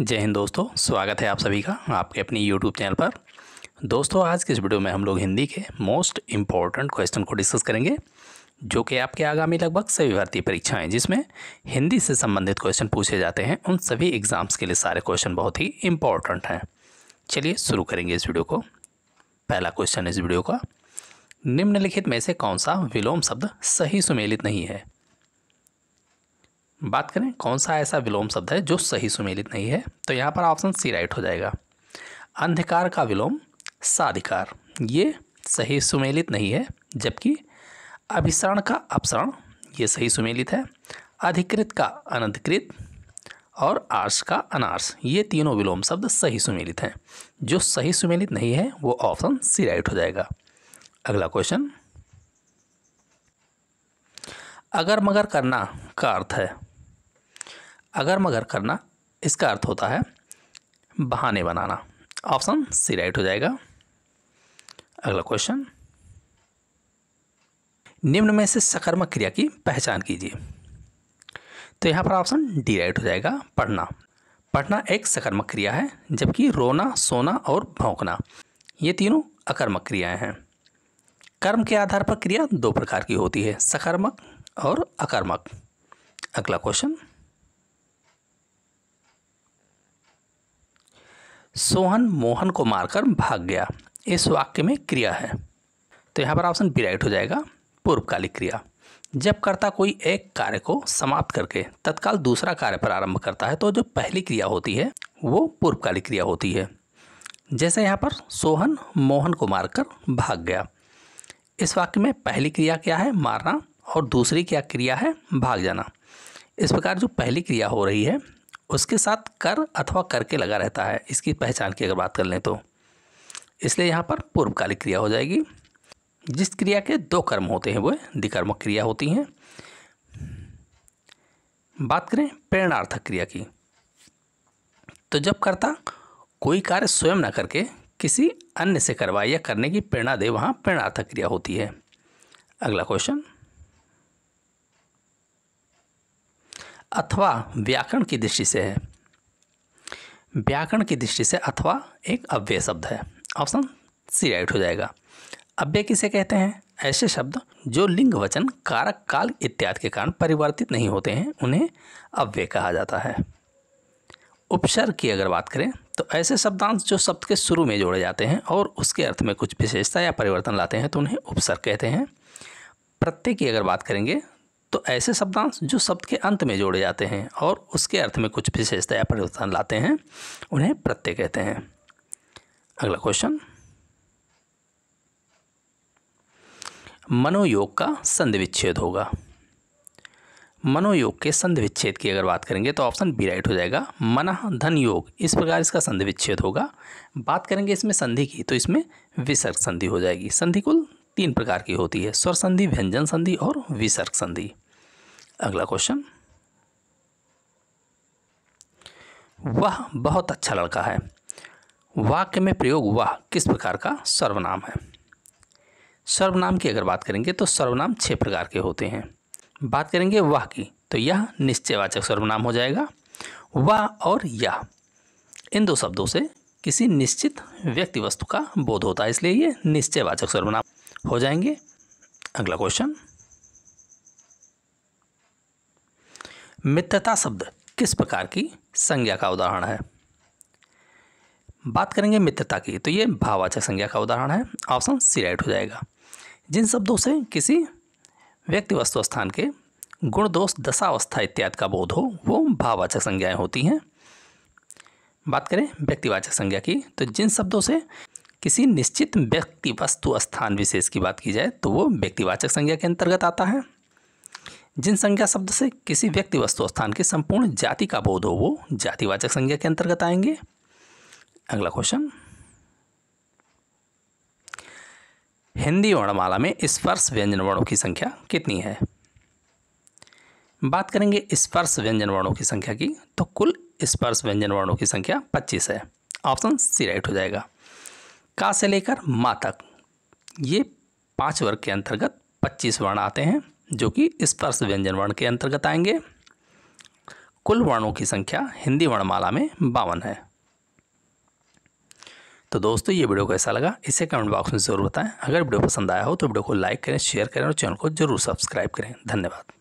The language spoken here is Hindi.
जय हिंद दोस्तों स्वागत है आप सभी का आपके अपनी यूट्यूब चैनल पर दोस्तों आज के इस वीडियो में हम लोग हिंदी के मोस्ट इम्पॉर्टेंट क्वेश्चन को डिस्कस करेंगे जो कि आपके आगामी लगभग सभी भारतीय परीक्षाएं जिसमें हिंदी से संबंधित क्वेश्चन पूछे जाते हैं उन सभी एग्ज़ाम्स के लिए सारे क्वेश्चन बहुत ही इम्पॉर्टेंट हैं चलिए शुरू करेंगे इस वीडियो को पहला क्वेश्चन इस वीडियो का निम्नलिखित में से कौन सा विलोम शब्द सही सुमेलित नहीं है बात करें कौन सा ऐसा विलोम शब्द है जो सही सुमेलित नहीं है तो यहाँ पर ऑप्शन सी राइट हो जाएगा अंधकार का विलोम साधिकार ये सही सुमेलित नहीं है जबकि अभिसरण का अपसरण ये सही सुमेलित है अधिकृत का अनधिकृत और आर्श का अनार्श ये तीनों विलोम शब्द सही सुमेलित हैं जो सही सुमेलित नहीं है वो ऑप्शन सी राइट हो जाएगा अगला क्वेश्चन अगर मगर करना का अर्थ है अगर मगर करना इसका अर्थ होता है बहाने बनाना ऑप्शन सी राइट हो जाएगा अगला क्वेश्चन निम्न में से सकर्मक क्रिया की पहचान कीजिए तो यहाँ पर ऑप्शन डी राइट हो जाएगा पढ़ना पढ़ना एक सकर्मक क्रिया है जबकि रोना सोना और भौंकना ये तीनों अकर्मक क्रियाएं हैं कर्म के आधार पर क्रिया दो प्रकार की होती है सकर्मक और अकर्मक अगला क्वेश्चन सोहन मोहन को मारकर भाग गया इस वाक्य में क्रिया है तो यहाँ पर ऑप्शन बी राइट हो जाएगा पूर्वकालिक क्रिया जब कर्ता कोई एक कार्य को समाप्त करके तत्काल दूसरा कार्य पर आरंभ करता है तो जो पहली क्रिया होती है वो पूर्वकालिक क्रिया होती है जैसे यहाँ पर सोहन मोहन को मारकर भाग गया इस वाक्य में पहली क्रिया क्या है मारना और दूसरी क्या क्रिया है भाग जाना इस प्रकार जो पहली क्रिया हो रही है उसके साथ कर अथवा करके लगा रहता है इसकी पहचान की अगर बात कर लें तो इसलिए यहाँ पर पूर्वकालिक क्रिया हो जाएगी जिस क्रिया के दो कर्म होते हैं वह द्विकर्मक क्रिया होती हैं बात करें प्रेरणार्थक क्रिया की तो जब कर्ता कोई कार्य स्वयं न करके किसी अन्य से करवाए या करने की प्रेरणा दे वहाँ प्रेरणार्थक क्रिया होती है अगला क्वेश्चन अथवा व्याकरण की दृष्टि से है व्याकरण की दृष्टि से अथवा एक अव्यय शब्द है ऑप्शन सी राइट हो जाएगा अव्यय किसे कहते हैं ऐसे शब्द जो लिंग वचन कारक काल इत्यादि के कारण परिवर्तित नहीं होते हैं उन्हें अव्यय कहा जाता है उपसर्ग की अगर बात करें तो ऐसे शब्दांश जो शब्द के शुरू में जोड़े जाते हैं और उसके अर्थ में कुछ विशेषता या परिवर्तन लाते हैं तो उन्हें उपसर्ग कहते हैं प्रत्यय की अगर बात करेंगे तो ऐसे शब्दांश जो शब्द के अंत में जोड़े जाते हैं और उसके अर्थ में कुछ या परिवर्तन लाते हैं उन्हें प्रत्यय कहते हैं अगला क्वेश्चन मनोयोग का विच्छेद होगा मनोयोग के संधि विच्छेद की अगर बात करेंगे तो ऑप्शन बी राइट हो जाएगा मन धन योग इस प्रकार इसका संधि विच्छेद होगा बात करेंगे इसमें संधि की तो इसमें विसर्ग संधि हो जाएगी संधि कुल तीन प्रकार की होती है स्वर संधि व्यंजन संधि और विसर्ग संधि अगला क्वेश्चन वह बहुत अच्छा लड़का है वाक्य में प्रयोग वह किस प्रकार का सर्वनाम है सर्वनाम की अगर बात करेंगे तो सर्वनाम छः प्रकार के होते हैं बात करेंगे वह की तो यह निश्चयवाचक सर्वनाम हो जाएगा वह और यह इन दो शब्दों से किसी निश्चित व्यक्ति वस्तु का बोध होता है इसलिए यह निश्चयवाचक सर्वनाम हो जाएंगे अगला क्वेश्चन मित्रता शब्द किस प्रकार की संज्ञा का उदाहरण है बात करेंगे मित्रता की तो ये भाववाचक संज्ञा का उदाहरण है ऑप्शन सी राइट हो जाएगा जिन शब्दों से किसी व्यक्ति वस्तु स्थान के गुण दोष दशावस्था इत्यादि का बोध हो वो भाववाचक संज्ञाएं होती हैं बात करें व्यक्तिवाचक संज्ञा की तो जिन शब्दों से किसी निश्चित व्यक्ति वस्तु स्थान विशेष की बात की जाए तो वो व्यक्तिवाचक संज्ञा के अंतर्गत आता है जिन संज्ञा शब्द से किसी व्यक्ति वस्तु स्थान की संपूर्ण जाति का बोध हो वो जातिवाचक संज्ञा के अंतर्गत आएंगे अगला क्वेश्चन हिंदी वर्णमाला में स्पर्श व्यंजन वर्णों की संख्या कितनी है बात करेंगे स्पर्श व्यंजन वर्णों की संख्या की तो कुल स्पर्श व्यंजन वर्णों की संख्या 25 है ऑप्शन सी राइट हो जाएगा का से लेकर मा तक ये पाँच वर्ग के अंतर्गत पच्चीस वर्ण आते हैं जो कि स्पर्श व्यंजन वर्ण के अंतर्गत आएंगे कुल वर्णों की संख्या हिंदी वर्णमाला में बावन है तो दोस्तों ये वीडियो कैसा लगा इसे कमेंट बॉक्स में ज़रूर बताएं अगर वीडियो पसंद आया हो तो वीडियो को लाइक करें शेयर करें और चैनल को जरूर सब्सक्राइब करें धन्यवाद